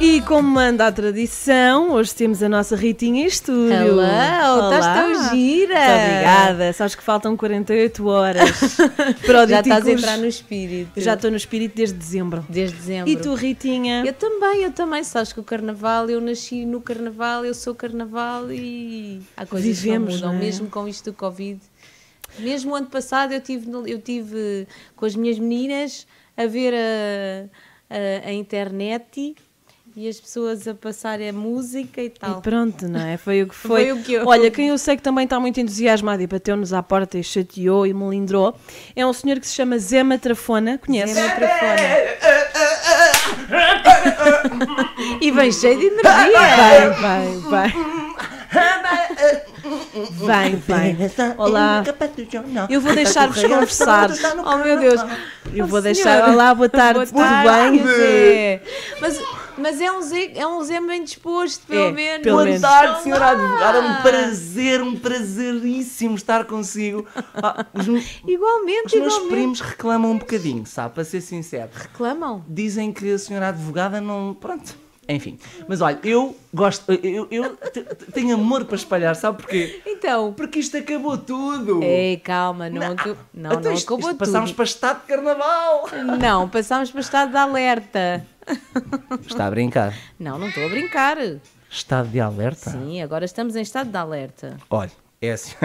E como manda a tradição, hoje temos a nossa Ritinha em estúdio. Hello, tá, Olá. estás tão gira. Muito obrigada. Sabes que faltam 48 horas para o Já estás a entrar no espírito. Já estou no espírito desde dezembro. Desde dezembro. E tu, Ritinha? Eu também, eu também. Sabes que o carnaval, eu nasci no carnaval, eu sou carnaval e há coisas Vivemos, que não mudam, é? mesmo com isto do Covid. Mesmo ano passado eu tive, eu tive com as minhas meninas a ver a, a, a internet e as pessoas a passar a música e tal. E pronto, não é? Foi o que foi. foi o que eu... Olha, quem eu sei que também está muito entusiasmado e bateu-nos à porta e chateou e melindrou é um senhor que se chama Zema Trafona. Conhece? Zema Trafona. e vem cheio de energia. Vai, vai, vai. Vem, vem. Olá. Eu vou deixar-vos conversar. Oh meu Deus. Eu vou deixar. Olá, boa tarde, boa tarde. tudo bem? Mas mas é um Zé, é um Zé bem disposto, pelo é, menos. Pelo Boa menos. tarde, então senhora advogada. Um prazer, um prazeríssimo estar consigo. Ah, os, igualmente, Os meus igualmente. primos reclamam um bocadinho, sabe? Para ser sincero. Reclamam? Dizem que a senhora advogada não... Pronto. Enfim, mas olha, eu gosto, eu, eu tenho amor para espalhar, sabe porquê? Então. Porque isto acabou tudo. Ei, calma, não, não, acu... não, então não isto, acabou isto tudo. Passámos para estado de carnaval. Não, passámos para estado de alerta. Está a brincar? Não, não estou a brincar. Estado de alerta? Sim, agora estamos em estado de alerta. Olha, é assim.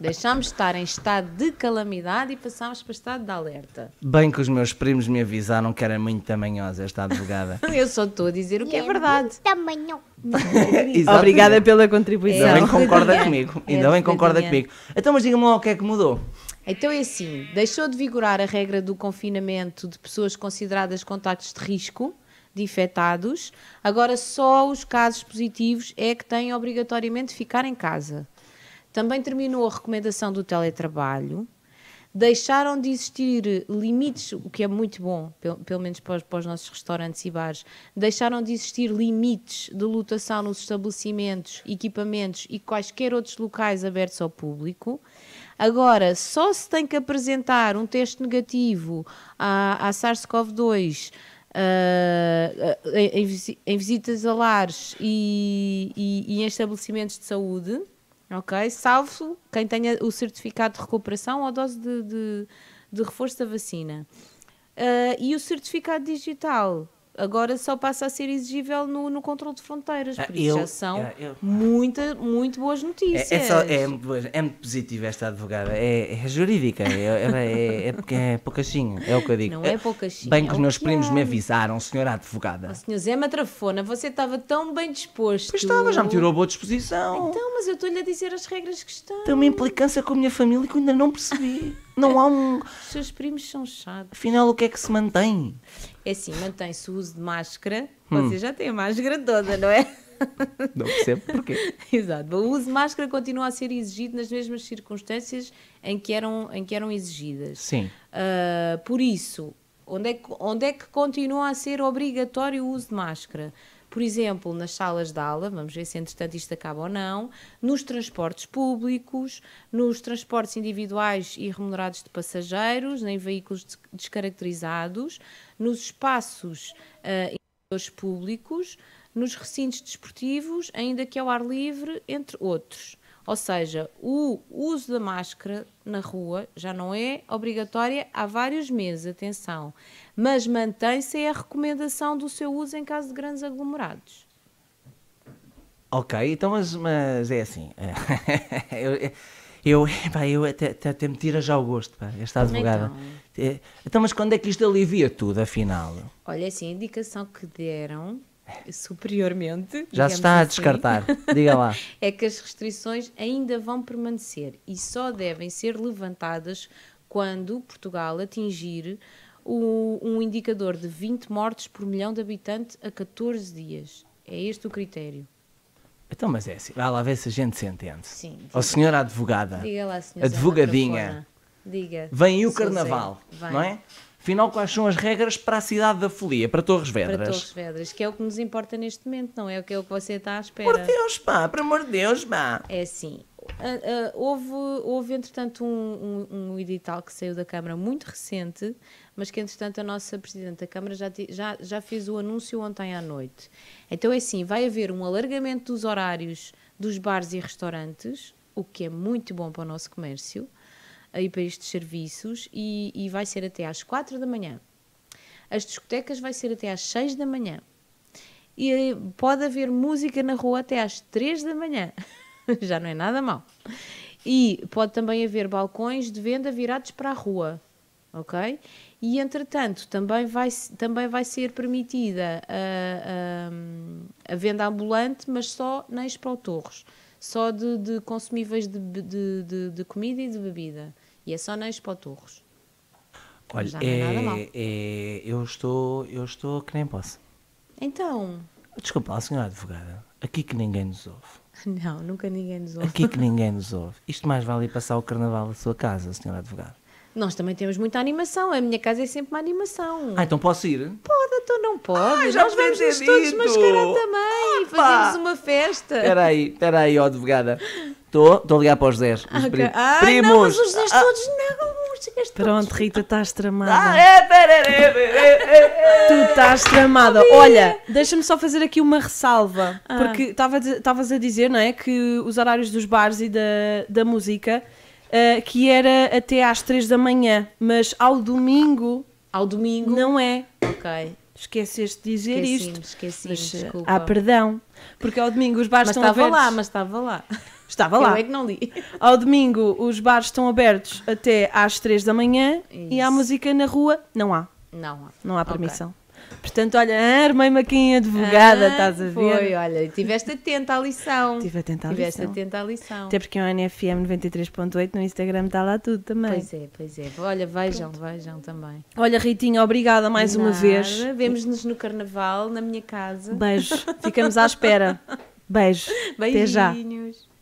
Deixámos de estar em estado de calamidade e passámos para estado de alerta. Bem que os meus primos me avisaram que era muito tamanhosa esta advogada. Eu só estou a dizer o que é, é verdade. Tamanho. Obrigada pela contribuição. Ainda bem concorda comigo. É Ainda bem concorda comigo. Então, mas diga-me lá o que é que mudou. Então é assim, deixou de vigorar a regra do confinamento de pessoas consideradas contactos de risco de infectados, agora só os casos positivos é que têm obrigatoriamente de ficar em casa. Também terminou a recomendação do teletrabalho. Deixaram de existir limites, o que é muito bom, pelo, pelo menos para os, para os nossos restaurantes e bares, deixaram de existir limites de lotação nos estabelecimentos, equipamentos e quaisquer outros locais abertos ao público. Agora, só se tem que apresentar um teste negativo à, à SARS-CoV-2 ah, ah, em, em, visitas a lares e, e, e, em estabelecimentos de saúde, ok? Salvo quem tenha o certificado de recuperação ou a dose de, de, de reforço da vacina. Uh, e o certificado digital Agora só passa a ser exigível no, no controle de fronteiras, por isso eu, já são eu, eu, muita, muito boas é, é notícias. É, é, só, é, é muito positiva esta advogada, é, é jurídica, é, é, é, é poucachinho, é o que eu digo. Não é poucachinho. Bem que os meus que primos me avisaram, senhora advogada. Oh, senhor Zé Matrafona, você estava tão bem disposto. Pois estava, já me tirou boa disposição. Então, mas eu estou-lhe a dizer as regras que estão. Tem uma implicância com a minha família que eu ainda não percebi. Não é. há um. Os seus primos são chatos. Afinal, o que é que se mantém? É assim, mantém-se o uso de máscara. Hum. Você já tem a máscara toda, não é? Não percebo porquê. Exato. O uso de máscara continua a ser exigido nas mesmas circunstâncias em que eram, em que eram exigidas. Sim. Uh, por isso, onde é, que, onde é que continua a ser obrigatório o uso de máscara? por exemplo, nas salas de aula, vamos ver se entretanto isto acaba ou não, nos transportes públicos, nos transportes individuais e remunerados de passageiros, em veículos descaracterizados, nos espaços uh, públicos, nos recintos desportivos, ainda que ao ar livre, entre outros. Ou seja, o uso da máscara na rua já não é obrigatória há vários meses, atenção, mas mantém-se a recomendação do seu uso em caso de grandes aglomerados. Ok, então, mas, mas é assim. É. eu, eu, pá, eu até, até, até, me tira já o gosto, pá, esta advogada. Então. É, então, mas quando é que isto alivia tudo, afinal? Olha, é assim, a indicação que deram é. superiormente. Já está a assim. descartar, diga lá. É que as restrições ainda vão permanecer e só devem ser levantadas quando Portugal atingir o, um indicador de 20 mortes por milhão de habitantes a 14 dias. É este o critério. Então, mas é assim, vai lá ver se a gente se entende. Sim. Ou a senhora advogada. Diga lá, senhora. Advogadinha. Diga. Vem aí o carnaval, não é? Afinal, quais são as regras para a cidade da folia, para Torres Vedras? Para Torres Vedras, que é o que nos importa neste momento, não é o que é o que você está à espera. Por Deus, pá, por amor de Deus, pá. É assim, Uh, uh, houve, houve, entretanto, um, um, um, edital que saiu da Câmara muito recente, mas que, entretanto, a nossa Presidente da Câmara já, já, já fez o anúncio ontem à noite. Então, é assim: vai haver um alargamento dos horários dos bares e restaurantes, o que é muito bom para o nosso comércio a ir para estes serviços e, e vai ser até às 4 da manhã. As discotecas vai ser até às 6 da manhã. E eh, pode haver música na rua até às 3 da manhã. Já não é nada mal. E pode também haver balcões de venda virados para a rua, ok? E entretanto também vai, também vai ser permitida a, eh, a, eh, a venda ambulante, mas só na Expo Torres, só de, de consumíveis de, de, de comida e de bebida. E é só na Expo Torres. Olha, é, é, é eu, estou, eu estou que nem posso. Então. Desculpa, a senhora advogada, aqui que ninguém nos ouve. Não, nunca ninguém nos ouve. Aqui que ninguém nos ouve. Isto mais vale ir passar o carnaval à sua casa, senhora advogada. Nós também temos muita animação. A minha casa é sempre uma animação. Ah, então posso ir? Pode, então não pode. Ai, ah, já Nós vamos todos mascarar também. Opa! Fazemos uma festa. Espera aí, espera aí, ó advogada. Estou, estou a ligar para os 10. okay. primos. Não, mas os 10 ah, ah, todos não. Pronto, Rita, estás tramada. Ah, é, é, é, tu estás tramada. Olha, deixa-me só fazer aqui uma ressalva. Ah. Porque estavas a dizer, não é? Que os horários dos bares e da, da música uh, que era até às 3 da manhã, mas ao domingo. Ao domingo? Não é. Ok. Esqueceste de dizer esqueci isto. Esqueci, mas, eh, desculpa. Há perdão. Porque ao domingo os bares mas estão abertos. Mas estava lá, mas estava lá. Estava lá. Eu é que não li. Ao domingo, os bares estão abertos até às 3 da manhã Isso. e há música na rua? Não há. Não há. Não há permissão. Okay. Portanto, olha, armei-me aqui em advogada, ah, estás a ver? Foi, olha, tiveste atenta à lição. Estive atenta à tiveste lição. atenta à lição. Até porque o NFM 93.8 no Instagram está lá tudo também. Pois é, pois é. Olha, vejam, Pronto. vejam também. Olha, Ritinha, obrigada mais Nada. uma vez. Vemos-nos no Carnaval, na minha casa. Beijo. Ficamos à espera. Beijo. Beijinhos. Até já.